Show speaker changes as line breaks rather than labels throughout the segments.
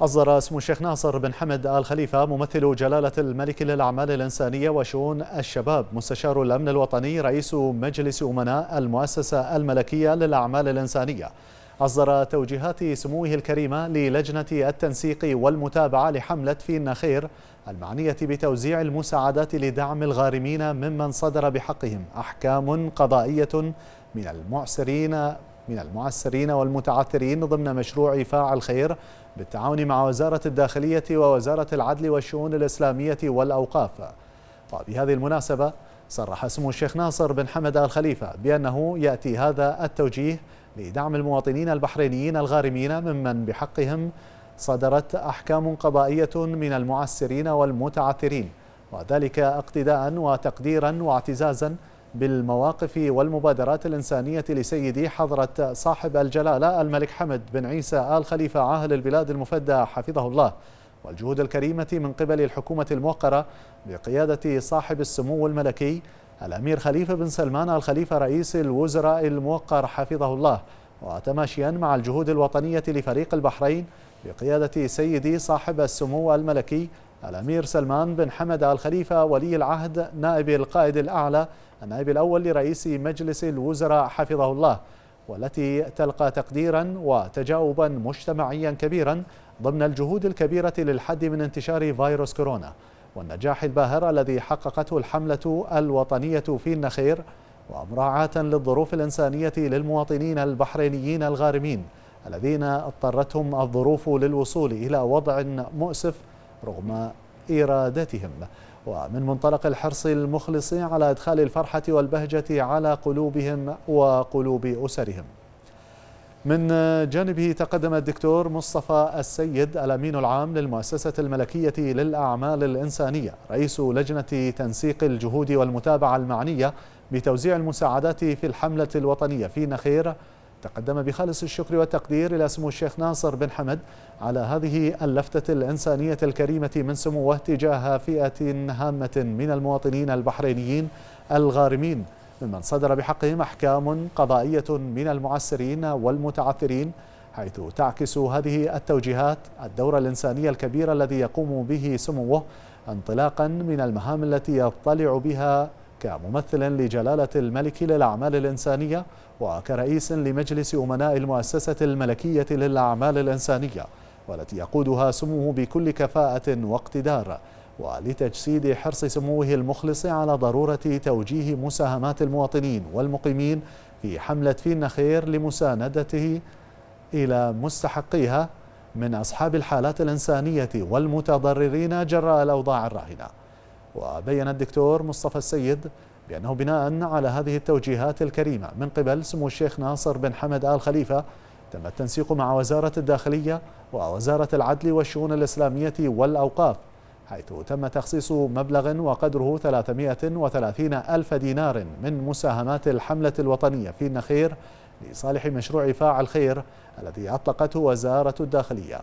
أصدر اسم الشيخ ناصر بن حمد آل خليفة ممثل جلالة الملك للأعمال الإنسانية وشؤون الشباب مستشار الأمن الوطني رئيس مجلس أمناء المؤسسة الملكية للأعمال الإنسانية أصدر توجيهات سموه الكريمة للجنة التنسيق والمتابعة لحملة في النخير المعنية بتوزيع المساعدات لدعم الغارمين ممن صدر بحقهم أحكام قضائية من المعسرين من المعسرين والمتعثرين ضمن مشروع فاعل الخير بالتعاون مع وزارة الداخلية ووزارة العدل والشؤون الإسلامية والأوقاف وبهذه المناسبة صرح سمو الشيخ ناصر بن حمد الخليفة بأنه يأتي هذا التوجيه لدعم المواطنين البحرينيين الغارمين ممن بحقهم صدرت أحكام قضائية من المعسرين والمتعثرين وذلك اقتداء وتقديرا واعتزازا بالمواقف والمبادرات الإنسانية لسيدي حضرة صاحب الجلالة الملك حمد بن عيسى آل خليفة عاهل البلاد المفدى حفظه الله والجهود الكريمة من قبل الحكومة الموقرة بقيادة صاحب السمو الملكي الأمير خليفة بن سلمان الخليفة رئيس الوزراء الموقر حفظه الله وتماشيا مع الجهود الوطنية لفريق البحرين بقيادة سيدي صاحب السمو الملكي الأمير سلمان بن حمد آل خليفة ولي العهد نائب القائد الأعلى النائب الأول لرئيس مجلس الوزراء حفظه الله والتي تلقى تقديرا وتجاوبا مجتمعيا كبيرا ضمن الجهود الكبيرة للحد من انتشار فيروس كورونا والنجاح الباهر الذي حققته الحملة الوطنية في النخير ومراعاة للظروف الإنسانية للمواطنين البحرينيين الغارمين الذين اضطرتهم الظروف للوصول إلى وضع مؤسف رغم إرادتهم ومن منطلق الحرص المخلص على إدخال الفرحة والبهجة على قلوبهم وقلوب أسرهم من جانبه تقدم الدكتور مصطفى السيد الأمين العام للمؤسسة الملكية للأعمال الإنسانية رئيس لجنة تنسيق الجهود والمتابعة المعنية بتوزيع المساعدات في الحملة الوطنية في نخير تقدم بخالص الشكر والتقدير إلى سمو الشيخ ناصر بن حمد على هذه اللفتة الإنسانية الكريمة من سموه تجاه فئة هامة من المواطنين البحرينيين الغارمين ممن صدر بحقهم أحكام قضائية من المعسرين والمتعثرين حيث تعكس هذه التوجيهات الدور الإنساني الكبير الذي يقوم به سموه انطلاقا من المهام التي يطلع بها كممثل لجلالة الملك للأعمال الإنسانية وكرئيس لمجلس أمناء المؤسسة الملكية للأعمال الإنسانية والتي يقودها سموه بكل كفاءة واقتدار ولتجسيد حرص سموه المخلص على ضرورة توجيه مساهمات المواطنين والمقيمين في حملة في النخير لمساندته إلى مستحقيها من أصحاب الحالات الإنسانية والمتضررين جراء الأوضاع الراهنة وبين الدكتور مصطفى السيد بأنه بناء على هذه التوجيهات الكريمة من قبل سمو الشيخ ناصر بن حمد آل خليفة تم التنسيق مع وزارة الداخلية ووزارة العدل والشؤون الإسلامية والأوقاف حيث تم تخصيص مبلغ وقدره 330 ألف دينار من مساهمات الحملة الوطنية في النخير لصالح مشروع فاعل خير الذي أطلقته وزارة الداخلية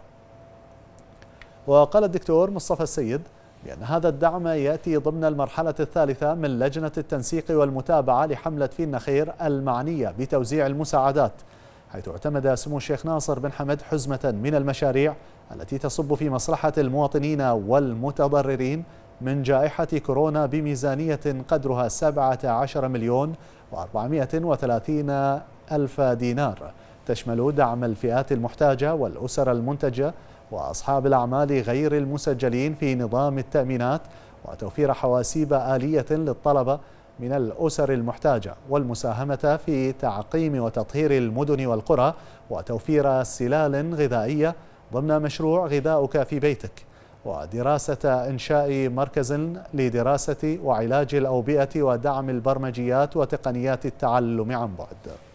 وقال الدكتور مصطفى السيد بأن هذا الدعم يأتي ضمن المرحلة الثالثة من لجنة التنسيق والمتابعة لحملة في النخير المعنية بتوزيع المساعدات حيث اعتمد سمو الشيخ ناصر بن حمد حزمة من المشاريع التي تصب في مصلحة المواطنين والمتضررين من جائحة كورونا بميزانية قدرها 17 مليون و430 ألف دينار تشمل دعم الفئات المحتاجة والأسر المنتجة وأصحاب الأعمال غير المسجلين في نظام التأمينات وتوفير حواسيب آلية للطلبة من الأسر المحتاجة والمساهمة في تعقيم وتطهير المدن والقرى وتوفير سلال غذائية ضمن مشروع غذاؤك في بيتك ودراسة إنشاء مركز لدراسة وعلاج الأوبئة ودعم البرمجيات وتقنيات التعلم عن بعد